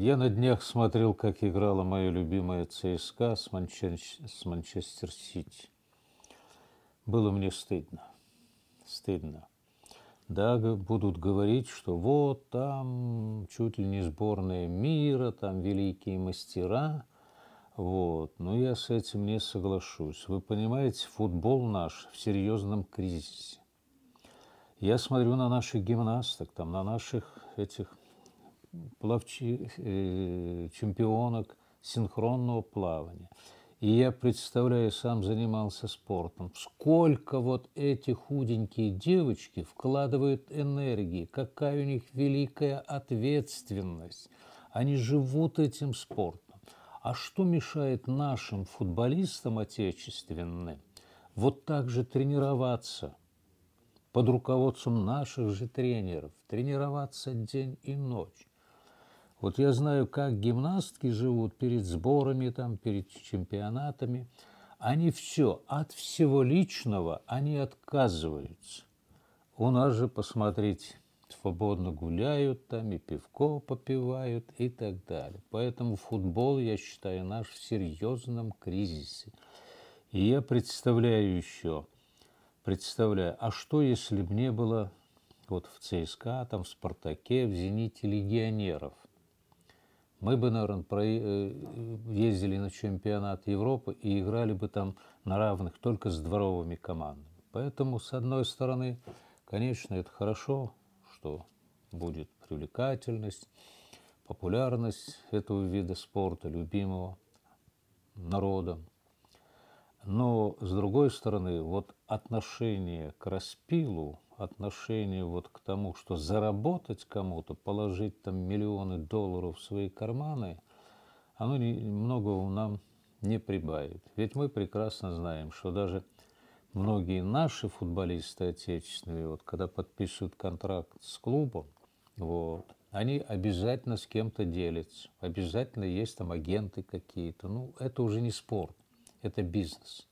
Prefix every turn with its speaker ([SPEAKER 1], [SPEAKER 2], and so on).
[SPEAKER 1] Я на днях смотрел, как играла моя любимая ЦСКА с, Манчеш... с Манчестер Сити. Было мне стыдно. Стыдно. Да, будут говорить, что вот там чуть ли не сборная мира, там великие мастера. Вот. Но я с этим не соглашусь. Вы понимаете, футбол наш в серьезном кризисе. Я смотрю на наших гимнасток, там, на наших этих пловчи, э, чемпионок синхронного плавания. И я представляю, сам занимался спортом. Сколько вот эти худенькие девочки вкладывают энергии, какая у них великая ответственность. Они живут этим спортом. А что мешает нашим футболистам отечественным вот так же тренироваться под руководством наших же тренеров, тренироваться день и ночь? Вот я знаю, как гимнастки живут перед сборами, там, перед чемпионатами. Они все, от всего личного они отказываются. У нас же, посмотрите, свободно гуляют там, и пивко попивают и так далее. Поэтому футбол, я считаю, наш в серьезном кризисе. И я представляю еще, представляю, а что, если бы не было вот в ЦСКА, там в «Спартаке», в «Зените» легионеров – мы бы, наверное, про... Э, ездили на чемпионат Европы и играли бы там на равных, только с дворовыми командами. Поэтому, с одной стороны, конечно, это хорошо, что будет привлекательность, популярность этого вида спорта, любимого народом. Но, с другой стороны, вот отношение к распилу – отношение вот к тому, что заработать кому-то, положить там миллионы долларов в свои карманы, оно многого нам не прибавит. Ведь мы прекрасно знаем, что даже многие наши футболисты отечественные, вот, когда подписывают контракт с клубом, вот, они обязательно с кем-то делятся, обязательно есть там агенты какие-то. Ну, это уже не спорт, это бизнес.